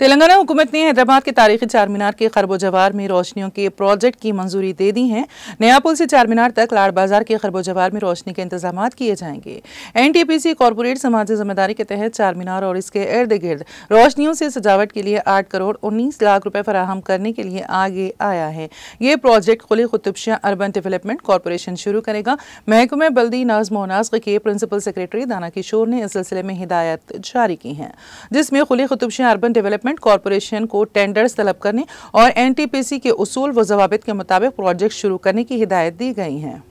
तेलंगाना हुकूमत ने हैदराबाद के तारीखी चार मीनार के खरबोजवार में रोशनियों के प्रोजेक्ट की मंजूरी दे दी है नया पुल से चार मीनार तक लाड़ बाजार के खरबोजवार में रोशनी के इंतजाम किए जाएंगे एनटीपीसी कॉरपोरेट समाजी जिम्मेदारी के तहत चार मीनार और इसके इर्द गिर्द रोशनियों से सजावट के लिए आठ करोड़ उन्नीस लाख रुपए फराहम करने के लिए आगे आया है ये प्रोजेक्ट खुली खुतुबशिया अर्बन डेवलपमेंट कॉरपोरेशन शुरू करेगा महकमे बल्दी नाज नाज्म के प्रिंसिपल सेक्रेटरी दाना किशोर ने इस सिलसिले में हिदायत जारी की है जिसमें खुली खुतुबशिया अर्बन डेवलपमेंट डेवलपमेंट कॉरपोरेशन को टेंडर्स तलब करने और एनटीपीसी के उसूल व जवाब के मुताबिक प्रोजेक्ट शुरू करने की हिदायत दी गई हैं